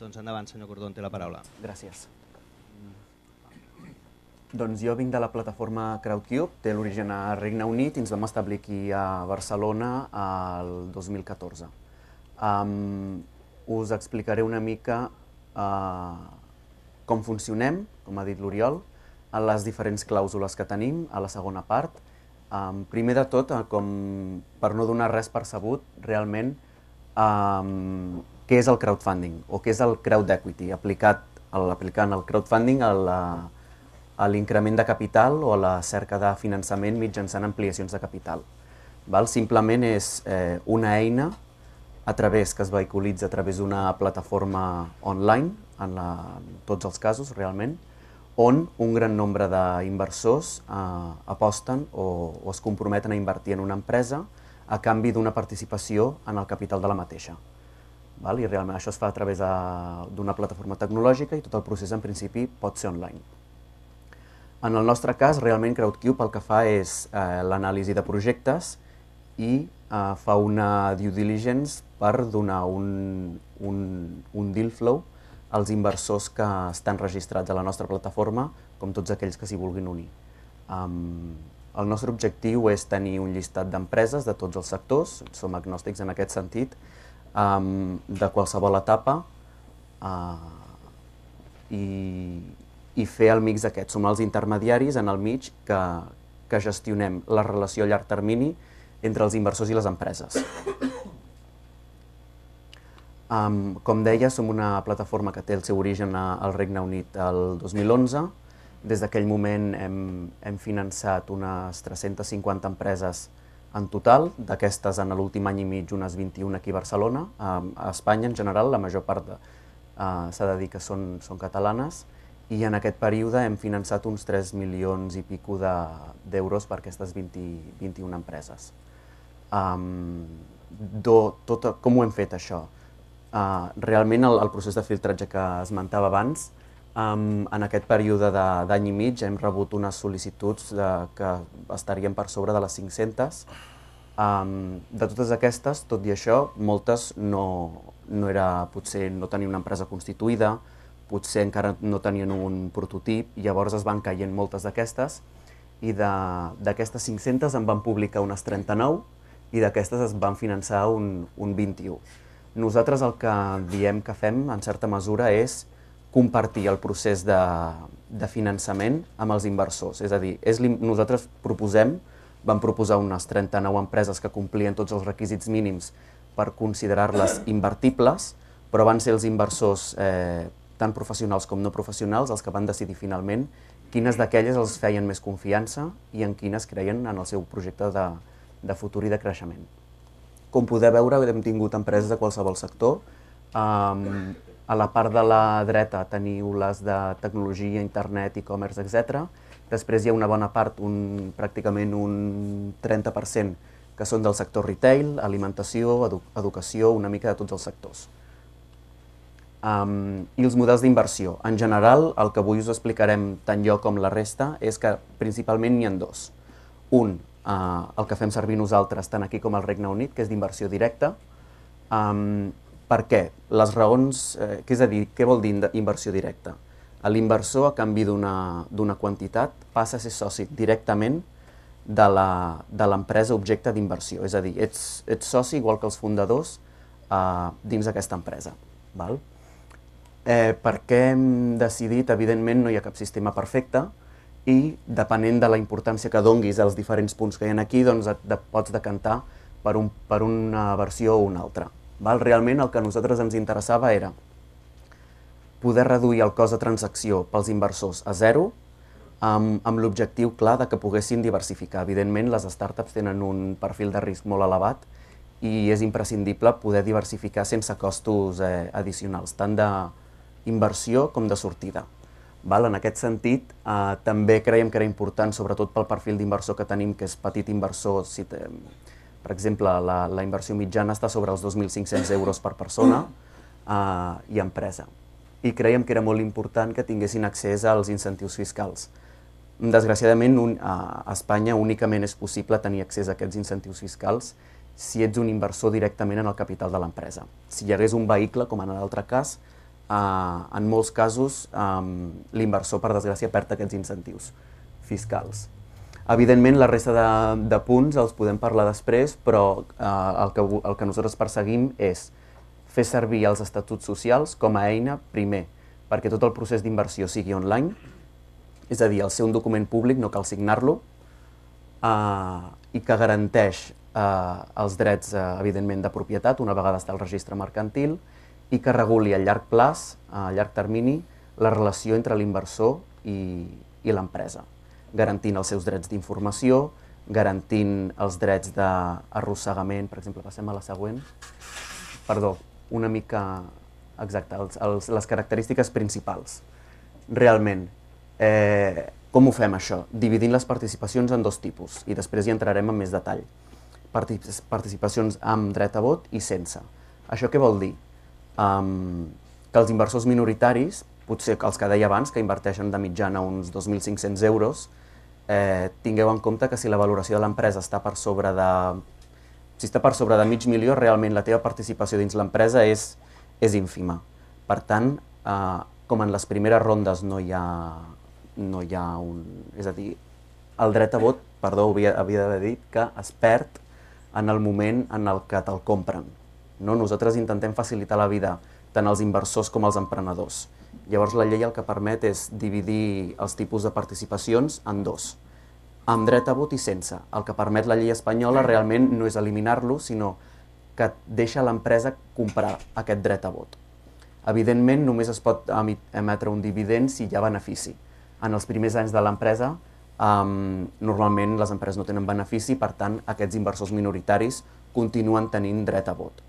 Doncs endavant, senyor Cordón, té la paraula. Gràcies. Mm. Doncs jo vinc de la plataforma Crowdcube, té l'origen a Regne Unit i ens vam establir aquí a Barcelona el 2014. Um, us explicaré una mica uh, com funcionem, com ha dit l'Oriol, les diferents clàusules que tenim a la segona part. Um, primer de tot, eh, com per no donar res per sabut, realment um, què és el crowdfunding o què és el crowd equity aplicat aplicant el crowdfunding a la a l'increment de capital o a la cerca de finançament mitjançant ampliacions de capital. Val? Simplement és eh, una eina a través que es vehiculitza a través d'una plataforma online, en, la, en tots els casos realment, on un gran nombre d'inversors eh, aposten o, o es comprometen a invertir en una empresa a canvi d'una participació en el capital de la mateixa val? i realment això es fa a través d'una plataforma tecnològica i tot el procés en principi pot ser online. En el nostre cas, realment CrowdCube el que fa és eh, l'anàlisi de projectes i eh, fa una due diligence per donar un, un, un deal flow als inversors que estan registrats a la nostra plataforma, com tots aquells que s'hi vulguin unir. Um, el nostre objectiu és tenir un llistat d'empreses de tots els sectors, som agnòstics en aquest sentit, um, de qualsevol etapa uh, i, i fer el mix aquest. Som els intermediaris en el mig que, que gestionem la relació a llarg termini entre els inversors i les empreses. Um, com deia, som una plataforma que té el seu origen a, al Regne Unit el 2011. Des d'aquell moment hem, hem finançat unes 350 empreses en total, d'aquestes en l'últim any i mig unes 21 aquí a Barcelona, a Espanya en general la major part de, uh, s'ha de dir que són, són catalanes, i en aquest període hem finançat uns 3 milions i pico d'euros de, per aquestes 20, 21 empreses. Um, do, tot, com ho hem fet això? Uh, realment el, el procés de filtratge que esmentava abans Um, en aquest període d'any i mig hem rebut unes sol·licituds de, que estarien per sobre de les 500. Um, de totes aquestes, tot i això, moltes no, no era, potser no tenia una empresa constituïda, potser encara no tenien un prototip, llavors es van caient moltes d'aquestes, i d'aquestes 500 en van publicar unes 39 i d'aquestes es van finançar un, un 21. Nosaltres el que diem que fem, en certa mesura, és compartir el procés de, de finançament amb els inversors. És a dir, és, nosaltres proposem, vam proposar unes 39 empreses que complien tots els requisits mínims per considerar-les invertibles, però van ser els inversors, eh, tant professionals com no professionals, els que van decidir finalment quines d'aquelles els feien més confiança i en quines creien en el seu projecte de, de futur i de creixement. Com podeu veure, hem tingut empreses de qualsevol sector, um, a la part de la dreta teniu les de tecnologia, internet, e-commerce, etc. Després hi ha una bona part, un, pràcticament un 30%, que són del sector retail, alimentació, edu educació, una mica de tots els sectors. Um, I els models d'inversió. En general, el que avui us explicarem tant jo com la resta és que principalment n'hi ha dos. Un, uh, el que fem servir nosaltres tant aquí com al Regne Unit, que és d'inversió directa, um, per què? Les raons, eh, què és a dir, què vol dir inversió directa? L'inversor, a canvi d'una quantitat, passa a ser soci directament de l'empresa objecte d'inversió. És a dir, ets, ets soci igual que els fundadors eh, dins d'aquesta empresa. Val? Eh, per què hem decidit? Evidentment no hi ha cap sistema perfecte i depenent de la importància que donguis als diferents punts que hi ha aquí, doncs et et pots decantar per, un, per una versió o una altra. Val? Realment el que a nosaltres ens interessava era poder reduir el cost de transacció pels inversors a zero amb, amb l'objectiu clar de que poguessin diversificar. Evidentment, les startups tenen un perfil de risc molt elevat i és imprescindible poder diversificar sense costos eh, addicionals, tant d'inversió com de sortida. Val? En aquest sentit, eh, també creiem que era important, sobretot pel perfil d'inversor que tenim, que és petit inversor, si te, per exemple, la, la inversió mitjana està sobre els 2.500 euros per persona uh, i empresa. I creiem que era molt important que tinguessin accés als incentius fiscals. Desgraciadament, un, a Espanya únicament és possible tenir accés a aquests incentius fiscals si ets un inversor directament en el capital de l'empresa. Si hi hagués un vehicle, com en l'altre cas, eh, en molts casos eh, l'inversor, per desgràcia, perd aquests incentius fiscals. Evidentment, la resta de, de punts els podem parlar després, però eh, el, que, el que nosaltres perseguim és fer servir els estatuts socials com a eina primer, perquè tot el procés d'inversió sigui online, és a dir, el ser un document públic no cal signar-lo, eh, i que garanteix eh, els drets, eh, evidentment, de propietat, una vegada està el registre mercantil, i que reguli a llarg plaç, a llarg termini, la relació entre l'inversor i, i l'empresa garantint els seus drets d'informació, garantint els drets d'arrossegament, per exemple, passem a la següent. Perdó, una mica exacta, els, els, les característiques principals. Realment, eh, com ho fem això? Dividint les participacions en dos tipus i després hi entrarem en més detall. Participacions amb dret a vot i sense. Això què vol dir? Um, que els inversors minoritaris potser els que deia abans, que inverteixen de mitjana uns 2.500 euros, eh, tingueu en compte que si la valoració de l'empresa està per sobre de... Si està per sobre de mig milió, realment la teva participació dins l'empresa és, és ínfima. Per tant, eh, com en les primeres rondes no hi ha, no hi ha un... És a dir, el dret a vot, perdó, havia, havia d'haver dit que es perd en el moment en el que te'l compren. No? Nosaltres intentem facilitar la vida tant als inversors com els emprenedors. Llavors la llei el que permet és dividir els tipus de participacions en dos, amb dret a vot i sense. El que permet la llei espanyola realment no és eliminar-lo, sinó que deixa l'empresa comprar aquest dret a vot. Evidentment, només es pot emetre un dividend si hi ha benefici. En els primers anys de l'empresa, um, normalment les empreses no tenen benefici, per tant, aquests inversors minoritaris continuen tenint dret a vot.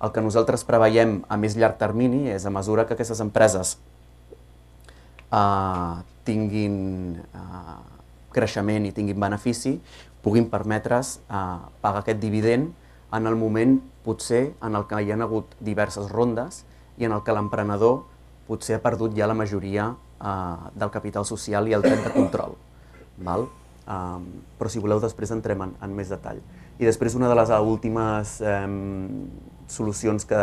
El que nosaltres preveiem a més llarg termini és a mesura que aquestes empreses eh, tinguin eh, creixement i tinguin benefici, puguin permetre's eh, pagar aquest dividend en el moment potser en el que hi ha hagut diverses rondes i en el que l'emprenedor potser ha perdut ja la majoria eh, del capital social i el tret de control. Val? Um, però si voleu després entrem en, en més detall. I després una de les últimes eh, solucions que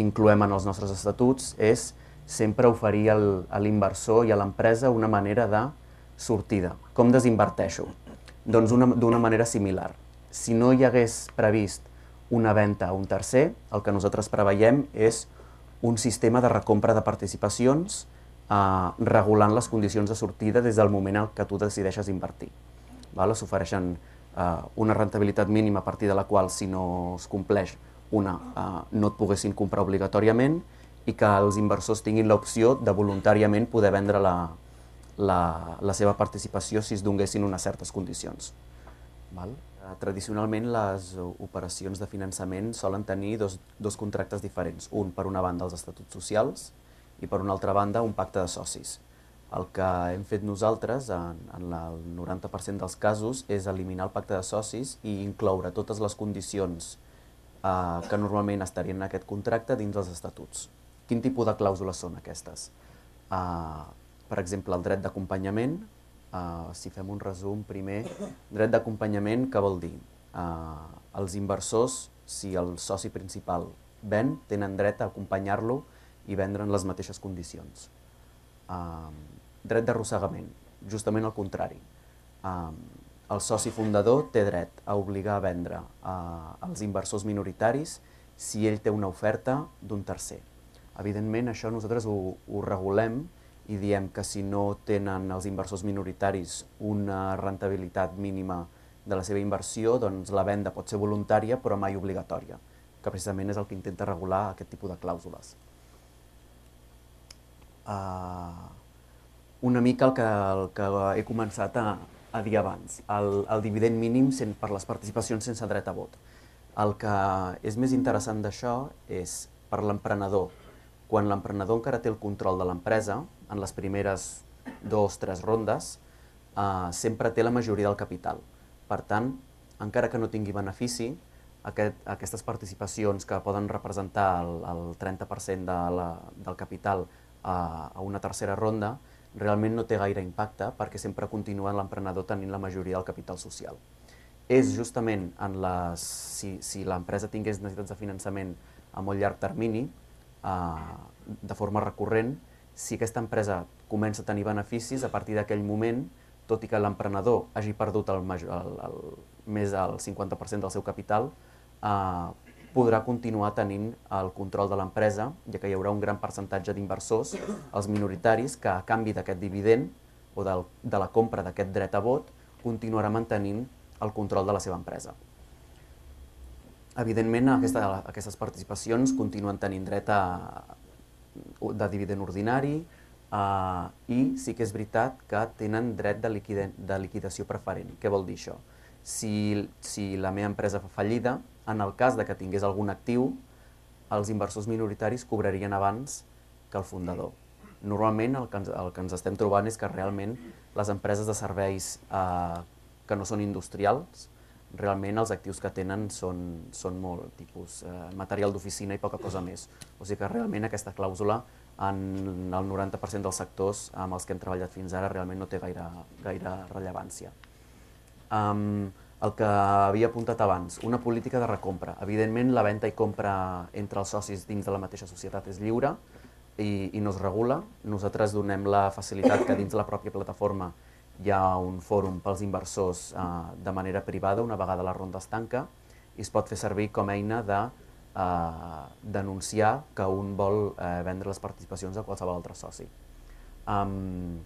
incloem en els nostres estatuts és sempre oferir al, a l'inversor i a l'empresa una manera de sortida. Com desinverteixo? Doncs d'una manera similar. Si no hi hagués previst una venda a un tercer, el que nosaltres preveiem és un sistema de recompra de participacions eh, regulant les condicions de sortida des del moment en què tu decideixes invertir. S'ofereixen eh, una rentabilitat mínima a partir de la qual, si no es compleix, una, eh, no et poguessin comprar obligatòriament i que els inversors tinguin l'opció de voluntàriament poder vendre la, la, la seva participació si es donguessin unes certes condicions. Val? Eh, tradicionalment, les operacions de finançament solen tenir dos, dos contractes diferents. Un, per una banda, els estatuts socials i, per una altra banda, un pacte de socis. El que hem fet nosaltres, en, en el 90% dels casos, és eliminar el pacte de socis i incloure totes les condicions eh, que normalment estarien en aquest contracte dins dels estatuts. Quin tipus de clàusules són aquestes? Eh, per exemple, el dret d'acompanyament, eh, si fem un resum primer, dret d'acompanyament, què vol dir? Eh, els inversors, si el soci principal ven, tenen dret a acompanyar-lo i vendre en les mateixes condicions. Eh, dret d'arrossegament, justament el contrari. Eh, el soci fundador té dret a obligar a vendre a, als inversors minoritaris si ell té una oferta d'un tercer. Evidentment, això nosaltres ho, ho regulem i diem que si no tenen els inversors minoritaris una rentabilitat mínima de la seva inversió, doncs la venda pot ser voluntària però mai obligatòria, que precisament és el que intenta regular aquest tipus de clàusules. Uh, una mica el que, el que he començat a, a dir abans. El, el dividend mínim sent per les participacions sense dret a vot. El que és més interessant d'això és per l'emprenedor. Quan l'emprenedor encara té el control de l'empresa, en les primeres dues o tres rondes, eh, sempre té la majoria del capital. Per tant, encara que no tingui benefici, aquest, aquestes participacions que poden representar el, el 30% de la, del capital a, a una tercera ronda, realment no té gaire impacte perquè sempre continua l'emprenedor tenint la majoria del capital social. És mm. justament en les, si, si l'empresa tingués necessitats de finançament a molt llarg termini, eh, de forma recurrent, si aquesta empresa comença a tenir beneficis, a partir d'aquell moment, tot i que l'emprenedor hagi perdut el major, el, el, més del 50% del seu capital, eh, podrà continuar tenint el control de l'empresa, ja que hi haurà un gran percentatge d'inversors, els minoritaris, que a canvi d'aquest dividend o del, de la compra d'aquest dret a vot, continuarà mantenint el control de la seva empresa. Evidentment, aquesta, aquestes participacions continuen tenint dret a, de dividend ordinari uh, i sí que és veritat que tenen dret de, liquide, de liquidació preferent. Què vol dir això? si, si la meva empresa fa fallida, en el cas de que tingués algun actiu, els inversors minoritaris cobrarien abans que el fundador. Normalment el que ens, el que ens estem trobant és que realment les empreses de serveis eh, que no són industrials, realment els actius que tenen són, són molt tipus eh, material d'oficina i poca cosa més. O sigui que realment aquesta clàusula en el 90% dels sectors amb els que hem treballat fins ara realment no té gaire, gaire rellevància amb el que havia apuntat abans, una política de recompra. Evidentment, la venda i compra entre els socis dins de la mateixa societat és lliure i, i no es regula. Nosaltres donem la facilitat que dins de la pròpia plataforma hi ha un fòrum pels inversors eh, de manera privada una vegada la ronda es tanca i es pot fer servir com a eina de eh, denunciar que un vol eh, vendre les participacions a qualsevol altre soci. Um,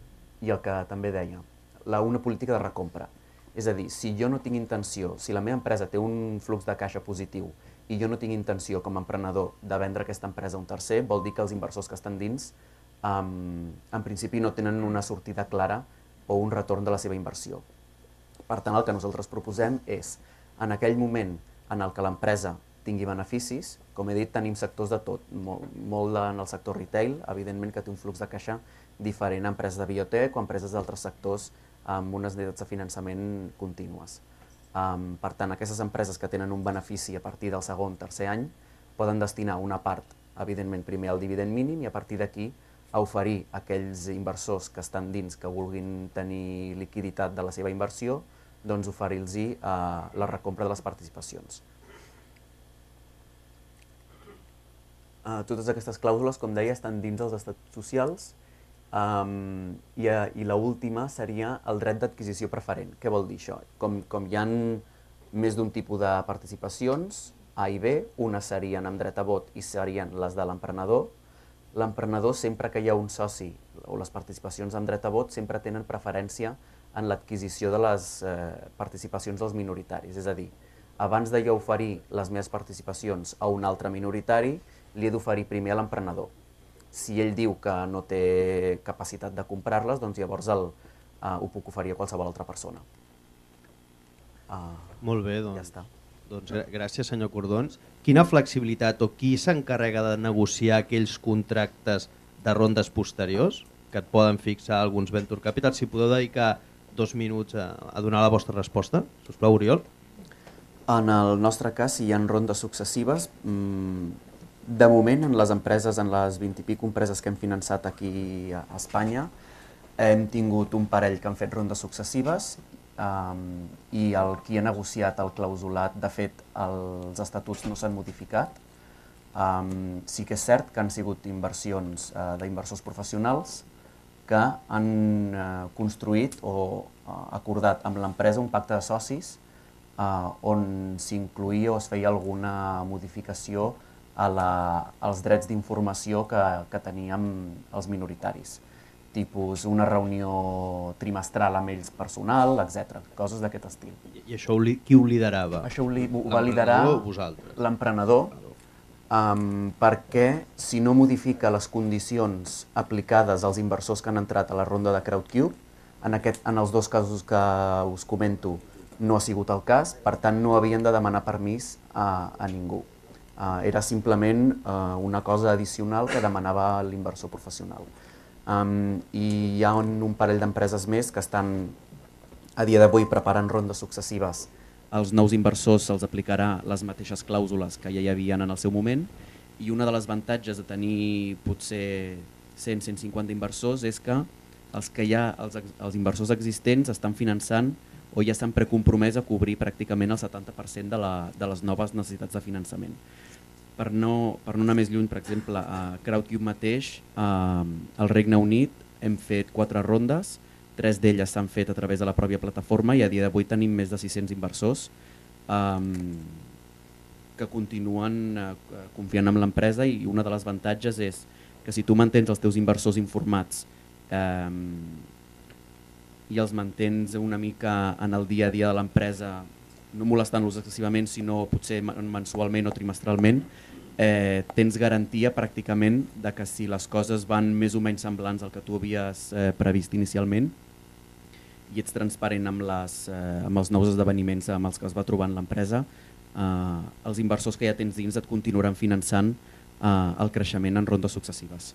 I el que també deia, la, una política de recompra. És a dir, si jo no tinc intenció, si la meva empresa té un flux de caixa positiu i jo no tinc intenció com a emprenedor de vendre aquesta empresa a un tercer, vol dir que els inversors que estan dins um, en principi no tenen una sortida clara o un retorn de la seva inversió. Per tant, el que nosaltres proposem és, en aquell moment en el que l'empresa tingui beneficis, com he dit, tenim sectors de tot, molt, molt en el sector retail, evidentment que té un flux de caixa diferent a empreses de biotech o empreses d'altres sectors amb unes necessitats de finançament contínues. Um, per tant, aquestes empreses que tenen un benefici a partir del segon, tercer any, poden destinar una part, evidentment, primer al dividend mínim i a partir d'aquí a oferir a aquells inversors que estan dins, que vulguin tenir liquiditat de la seva inversió, doncs oferir-los uh, la recompra de les participacions. Uh, totes aquestes clàusules, com deia, estan dins dels estats socials Um, I eh, i l'última seria el dret d'adquisició preferent. Què vol dir això? Com, com hi ha més d'un tipus de participacions, A i B, una serien amb dret a vot i serien les de l'emprenedor, l'emprenedor sempre que hi ha un soci o les participacions amb dret a vot sempre tenen preferència en l'adquisició de les eh, participacions dels minoritaris. És a dir, abans de jo oferir les meves participacions a un altre minoritari, li he d'oferir primer a l'emprenedor si ell diu que no té capacitat de comprar-les, doncs llavors el, eh, ho puc oferir a qualsevol altra persona. Uh, Molt bé, doncs. Ja està. Doncs gràcies, senyor Cordons. Quina flexibilitat o qui s'encarrega de negociar aquells contractes de rondes posteriors que et poden fixar alguns Venture Capital? Si podeu dedicar dos minuts a, a donar la vostra resposta, sisplau, Oriol. En el nostre cas, si hi ha rondes successives, mmm, de moment, en les empreses, en les 20 i pico empreses que hem finançat aquí a Espanya, hem tingut un parell que han fet rondes successives um, i el qui ha negociat el clausulat, de fet, els estatuts no s'han modificat. Um, sí que és cert que han sigut inversions uh, d'inversors professionals que han uh, construït o uh, acordat amb l'empresa un pacte de socis uh, on s'incluïa o es feia alguna modificació a la, als drets d'informació que, que teníem els minoritaris, tipus una reunió trimestral amb ells personal, etc. coses d'aquest estil. I això qui ho liderava? Això ho, li, ho va liderar l'emprenedor, um, perquè si no modifica les condicions aplicades als inversors que han entrat a la ronda de Crowdcube, en, aquest, en els dos casos que us comento no ha sigut el cas, per tant no havien de demanar permís a, a ningú eh, era simplement eh, una cosa addicional que demanava l'inversor professional. Um, I hi ha un, un parell d'empreses més que estan a dia d'avui preparant rondes successives. Els nous inversors se'ls aplicarà les mateixes clàusules que ja hi havien en el seu moment i una de les avantatges de tenir potser 100-150 inversors és que els que ja els, els inversors existents estan finançant o ja s'han precompromès a cobrir pràcticament el 70% de, la, de les noves necessitats de finançament. Per no, per no anar més lluny, per exemple, a Crowdcube mateix, ehm, al Regne Unit, hem fet quatre rondes, tres d'elles s'han fet a través de la pròpia plataforma i a dia d'avui tenim més de 600 inversors um, que continuen uh, confiant en l'empresa i una de les avantatges és que si tu mantens els teus inversors informats um, i els mantens una mica en el dia a dia de l'empresa, no molestant-los excessivament, sinó potser mensualment o trimestralment, eh, tens garantia pràcticament de que si les coses van més o menys semblants al que tu havies eh, previst inicialment i ets transparent amb, les, eh, amb els nous esdeveniments amb els que es va trobant l'empresa, eh, els inversors que ja tens dins et continuaran finançant eh, el creixement en rondes successives.